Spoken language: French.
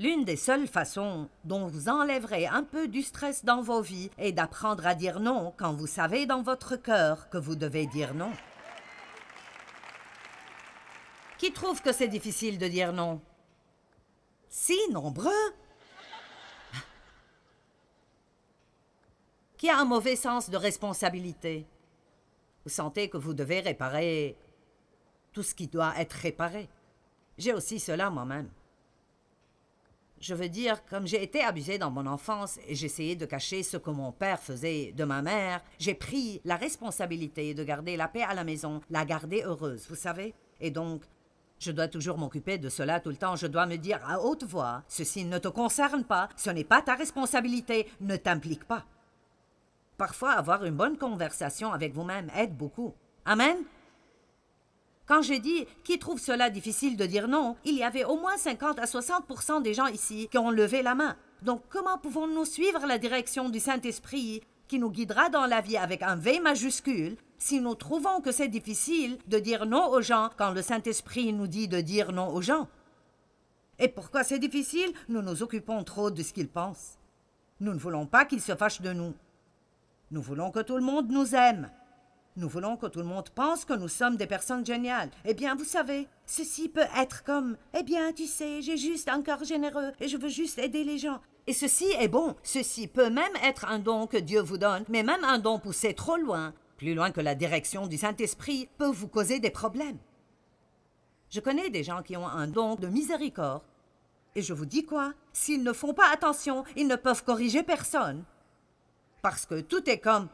L'une des seules façons dont vous enlèverez un peu du stress dans vos vies est d'apprendre à dire non quand vous savez dans votre cœur que vous devez dire non. Qui trouve que c'est difficile de dire non Si nombreux Qui a un mauvais sens de responsabilité Vous sentez que vous devez réparer tout ce qui doit être réparé. J'ai aussi cela moi-même. Je veux dire, comme j'ai été abusée dans mon enfance et j'essayais de cacher ce que mon père faisait de ma mère, j'ai pris la responsabilité de garder la paix à la maison, la garder heureuse, vous savez. Et donc, je dois toujours m'occuper de cela tout le temps. Je dois me dire à haute voix, ceci ne te concerne pas, ce n'est pas ta responsabilité, ne t'implique pas. Parfois, avoir une bonne conversation avec vous-même aide beaucoup. Amen quand j'ai dit « qui trouve cela difficile de dire non, il y avait au moins 50 à 60 des gens ici qui ont levé la main. Donc comment pouvons-nous suivre la direction du Saint-Esprit qui nous guidera dans la vie avec un V majuscule si nous trouvons que c'est difficile de dire non aux gens quand le Saint-Esprit nous dit de dire non aux gens Et pourquoi c'est difficile Nous nous occupons trop de ce qu'ils pensent. Nous ne voulons pas qu'ils se fâchent de nous. Nous voulons que tout le monde nous aime. Nous voulons que tout le monde pense que nous sommes des personnes géniales. Eh bien, vous savez, ceci peut être comme Eh bien, tu sais, j'ai juste un cœur généreux et je veux juste aider les gens. Et ceci est bon. Ceci peut même être un don que Dieu vous donne, mais même un don poussé trop loin, plus loin que la direction du Saint-Esprit, peut vous causer des problèmes. Je connais des gens qui ont un don de miséricorde. Et je vous dis quoi S'ils ne font pas attention, ils ne peuvent corriger personne. Parce que tout est comme...